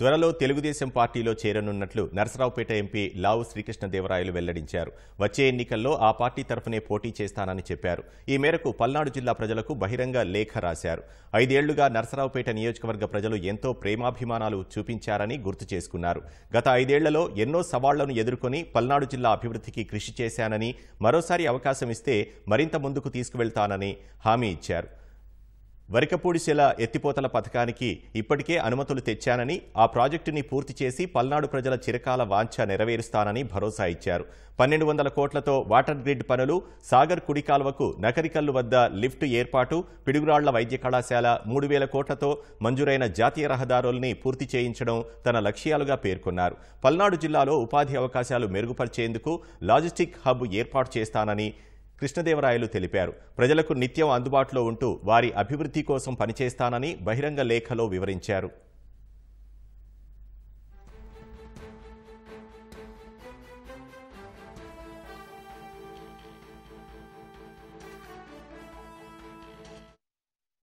త్వరలో తెలుగుదేశం పార్టీలో చేరనున్నట్లు నరసరావుపేట ఎంపీ లావు శ్రీకృష్ణదేవరాయలు వెల్లడించారు వచ్చే ఎన్నికల్లో ఆ పార్టీ తరఫునే పోటీ చేస్తానని చెప్పారు ఈ మేరకు పల్నాడు జిల్లా ప్రజలకు బహిరంగ లేఖ రాశారు ఐదేళ్లుగా నరసరావుపేట నియోజకవర్గ ప్రజలు ఎంతో ప్రేమాభిమానాలు చూపించారని గుర్తు చేసుకున్నారు గత ఐదేళ్లలో ఎన్నో సవాళ్లను ఎదుర్కొని పల్నాడు జిల్లా అభివృద్ధికి కృషి చేశానని మరోసారి అవకాశం ఇస్తే మరింత ముందుకు తీసుకువెళ్తానని హామీ ఇచ్చారు వరికపూడిశిల ఎత్తిపోతల పథకానికి ఇప్పటికే అనుమతులు తెచ్చానని ఆ ప్రాజెక్టుని పూర్తి చేసి పల్నాడు ప్రజల చిరకాల వాంఛ నెరవేరుస్తానని భరోసా ఇచ్చారు పన్నెండు వందల కోట్లతో వాటర్ గ్రిడ్ పనులు సాగర్ కుడి కాలువకు నకరికల్లు వద్ద లిఫ్ట్ ఏర్పాటు పిడుగురాళ్ల వైద్య కళాశాల మూడు వేల కోట్లతో మంజూరైన జాతీయ రహదారుల్ని పూర్తి చేయించడం తన లక్ష్యాలుగా పేర్కొన్నారు పల్నాడు జిల్లాలో ఉపాధి అవకాశాలు మెరుగుపరిచేందుకు లాజిస్టిక్ హబ్ ఏర్పాటు చేస్తానని కృష్ణదేవరాయలు తెలిపారు ప్రజలకు నిత్యం అందుబాటులో ఉంటూ వారి అభివృద్ధి కోసం పనిచేస్తానని బహిరంగ లేఖలో వివరించారు